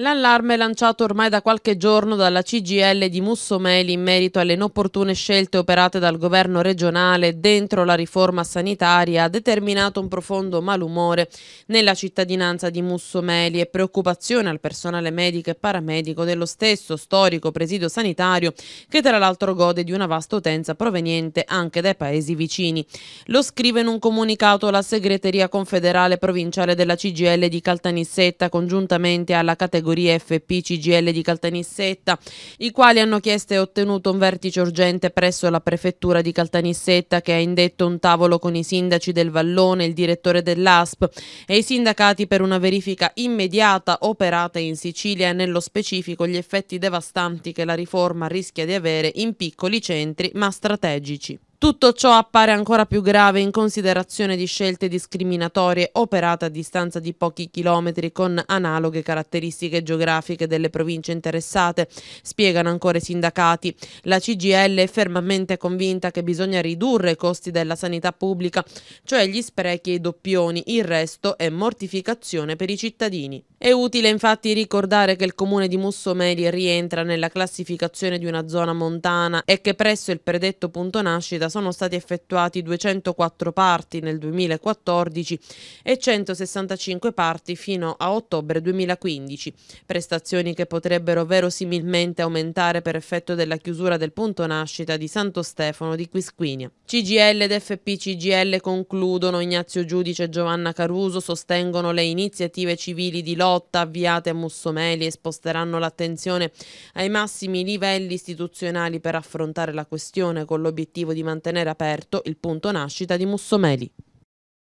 L'allarme lanciato ormai da qualche giorno dalla CGL di Mussomeli in merito alle inopportune scelte operate dal governo regionale dentro la riforma sanitaria ha determinato un profondo malumore nella cittadinanza di Mussomeli e preoccupazione al personale medico e paramedico dello stesso storico presidio sanitario che tra l'altro gode di una vasta utenza proveniente anche dai paesi vicini. Lo scrive in un comunicato la segreteria confederale provinciale della CGL di Caltanissetta congiuntamente alla categoria categorie FP CGL di Caltanissetta, i quali hanno chiesto e ottenuto un vertice urgente presso la prefettura di Caltanissetta che ha indetto un tavolo con i sindaci del Vallone, il direttore dell'ASP e i sindacati per una verifica immediata operata in Sicilia e nello specifico gli effetti devastanti che la riforma rischia di avere in piccoli centri ma strategici. Tutto ciò appare ancora più grave in considerazione di scelte discriminatorie operate a distanza di pochi chilometri con analoghe caratteristiche geografiche delle province interessate, spiegano ancora i sindacati. La CGL è fermamente convinta che bisogna ridurre i costi della sanità pubblica, cioè gli sprechi e i doppioni, il resto è mortificazione per i cittadini. È utile infatti ricordare che il comune di Mussomeli rientra nella classificazione di una zona montana e che presso il predetto punto nascita sono stati effettuati 204 parti nel 2014 e 165 parti fino a ottobre 2015, prestazioni che potrebbero verosimilmente aumentare per effetto della chiusura del punto nascita di Santo Stefano di Quisquinia. CGL ed FPCGL concludono, Ignazio Giudice e Giovanna Caruso sostengono le iniziative civili di lotta avviate a Mussomeli e sposteranno l'attenzione ai massimi livelli istituzionali per affrontare la questione con l'obiettivo di mantenere tenere aperto il punto nascita di Mussomeli.